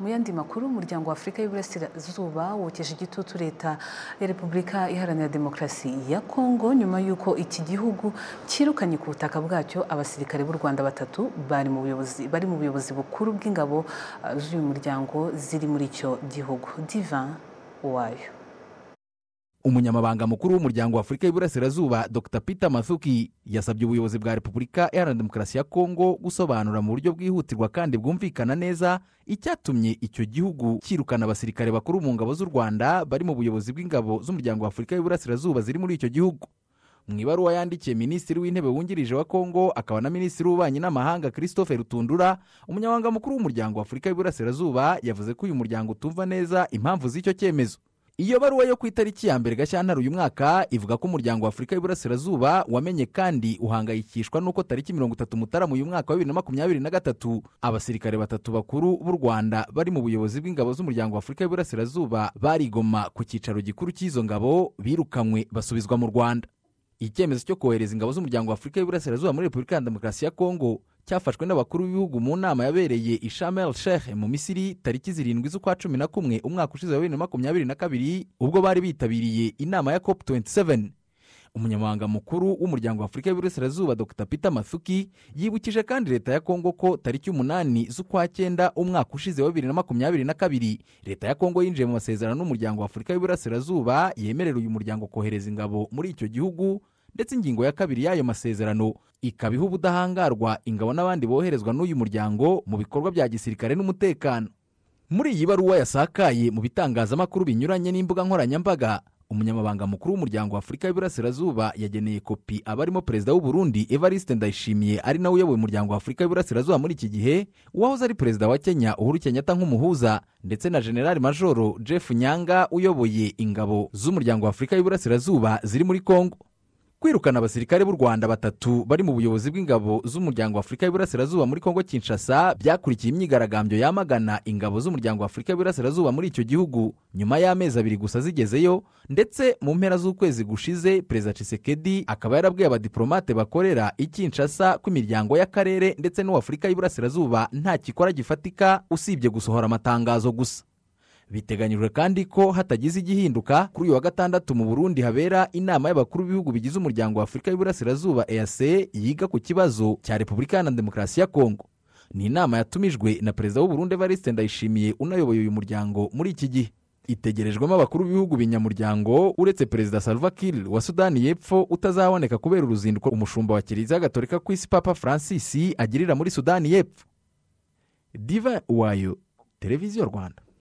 mu yandi makuru umuryango wa afurika y'uburasirazuba wokeje igitutu leta ya repubulika iharanira demokarasi ya kongo nyuma y'uko iki gihugu cyirukanye ku butaka bwacyo abasirikare b'u rwanda batatu bari mu buyobozi bari mu buyobozi bukuru bw'ingabo z'uyu muryango ziri muri icyo gihugu divan uwayo umunyamabanga mukuru w'umuryango w'afurika y'iburasirazuba dr peter mathuki yasabye ubuyobozi bwa repubulika iharanira demokarasi ya kongo gusobanura mu buryo bwihutirwa kandi bwumvikana neza icyatumye icyo gihugu cyirukana abasirikare bakuru mu ngabo z'u rwanda bari mu buyobozi bw'ingabo z'umuryango w'afurika y'iburasirazuba ziri muri icyo gihugu mu ibaruwa yandikiye minisitiri w'intebe wungirije wa kongo akaba na minisitiri w'ububanyi n'amahanga christophe rutundura umunyamabanga mukuru w'umuryango w'afurika y'iburasirazuba yavuze ko uyu muryango utumva neza impamvu z'icyo cyemezo iyo baruwa yo ku itariki ya mbere gashyantare uyu mwaka ivuga ko umuryango wa afurika y'iburasirazuba wamenye kandi uhangayikishwa n'uko tariki mirongo itatu mutarama uyu mwaka wa bibiri na makumyabiri na gatatu abasirikare batatu bakuru b'u rwanda bari mu buyobozi bw'ingabo z'umuryango wa afurika y'iburasirazuba barigoma ku cyicaro gikuru cy'izo ngabo birukanywe basubizwa mu rwanda icyemezo cyo kohereza ingabo z'umuryango wa afurika y'iburasirazuba muri repubulika ya demokarasi ya kongo cyafashwe n'abakuru b'ibihugu mu nama yabereye i shamel mu misiri tariki zirindwi z'ukwa cumi na kumwe umwaka ushize wa bibiri na makumyabiri na kabiri ubwo bari bitabiriye inama ya cop 27 umunyamabanga mukuru w'umuryango wa afurika y'iburasirazuba dr peter mathuki yibukije kandi leta ya kongo ko tariki umunani z'ukwa cyenda umwaka ushize wa bibiri na makumyabiri na kabiri leta ya kongo yinjiye mu masezerano n'umuryango wa afurika y'iburasirazuba yemerera uyu muryango kohereza ingabo muri icyo gihugu ndetse ingingo ya kabiri y'ayo masezerano ikaba iha ubudahangarwa ingabo n'abandi boherezwa n'uyu muryango mu bikorwa bya gisirikare n'umutekano muri iyi baruwa yasakaye mu bitangazamakuru binyuranye n'imbuga nkoranyambaga umunyamabanga mukuru w'umuryango w'afurika y'iburasirazuba yageneye kopi abarimo perezida w'uburundi evariste ndayishimiye ari nawe uyoboye umuryango w'afurika y'iburasirazuba muri iki gihe uwahoze ari perezida wa kenya uhuru kenyatta nk'umuhuza ndetse na generali majoro jeff nyanga uyoboye ingabo z'umuryango w'afurika y'iburasirazuba ziri muri kongo kwirukana abasirikare b'u rwanda batatu bari mu buyobozi bw'ingabo z'umuryango w'afurika y’Iburasirazuba muri Congo kinshasa byakurikiye imyigaragambyo yamagana ingabo z'umuryango w'afurika y’Iburasirazuba muri icyo gihugu nyuma y'amezi abiri gusa zigezeyo ndetse mu mpera z'ukwezi gushize perezida cisekedi akaba yarabwiye abadiporomate bakorera i kinshasa ko imiryango y'akarere ndetse n'uw'afurika y’Iburasirazuba nta kikora gifatika usibye gusohora amatangazo gusa biteganyijwe kandi ko hatagize igihinduka kuri uyu wa gatandatu mu burundi habera inama y'abakuru b'ibihugu bigize umuryango wa afurika y'iburasirazuba eac yiga ku kibazo cya repubulika iharanira demokarasi ya kongo ni inama yatumijwe na perezida w'uburundi evariste ndayishimiye unayoboye uyu muryango muri iki gihe itegerejwemo abakuru b'ibihugu binyamuryango uretse perezida Salvakil wa sudani y'epfo utazaboneka kubera uruzinduko umushumba wa kiliziya gatolika ku isi papa francis agirira muri sudani y'epfo diva wayo televiziyo rwanda